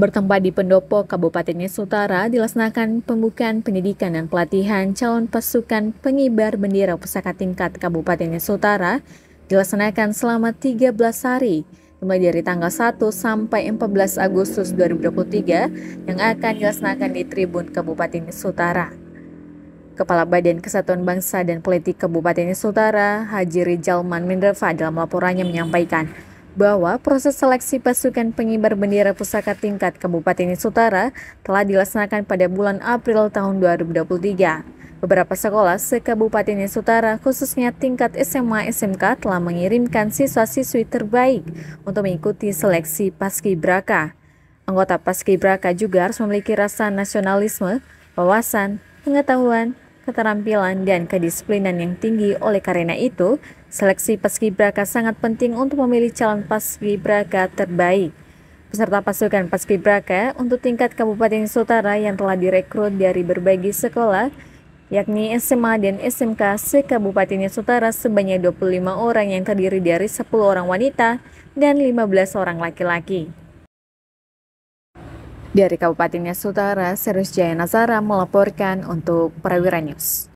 Bertempat di Pendopo, Kabupaten Nusantara Utara, dilaksanakan pembukaan pendidikan dan pelatihan calon pasukan pengibar bendera pusaka tingkat Kabupaten Nusantara Utara dilaksanakan selama 13 hari, mulai dari tanggal 1 sampai 14 Agustus 2023 yang akan dilaksanakan di Tribun Kabupaten Nusantara. Utara. Kepala Badan Kesatuan Bangsa dan Politik Kabupaten Nusantara Utara, Haji Rijalman Mindrefa dalam laporannya menyampaikan, bahwa proses seleksi pasukan pengibar bendera pusaka tingkat Kabupaten Sutara telah dilaksanakan pada bulan April tahun 2023. Beberapa sekolah se-Kabupaten Sutara, khususnya tingkat SMA SMK, telah mengirimkan siswa-siswi terbaik untuk mengikuti seleksi Paskibraka. Anggota Paskibraka juga harus memiliki rasa nasionalisme, wawasan, pengetahuan, keterampilan, dan kedisiplinan yang tinggi. Oleh karena itu, seleksi paskibraka sangat penting untuk memilih calon paskibraka terbaik. Peserta pasukan paskibraka untuk tingkat Kabupaten Sutara yang telah direkrut dari berbagai sekolah, yakni SMA dan SMK se-Kabupaten Sutara sebanyak 25 orang yang terdiri dari 10 orang wanita dan 15 orang laki-laki. Dari Kabupaten Nias Utara, Serus Jaya Nazara melaporkan untuk Prawira News.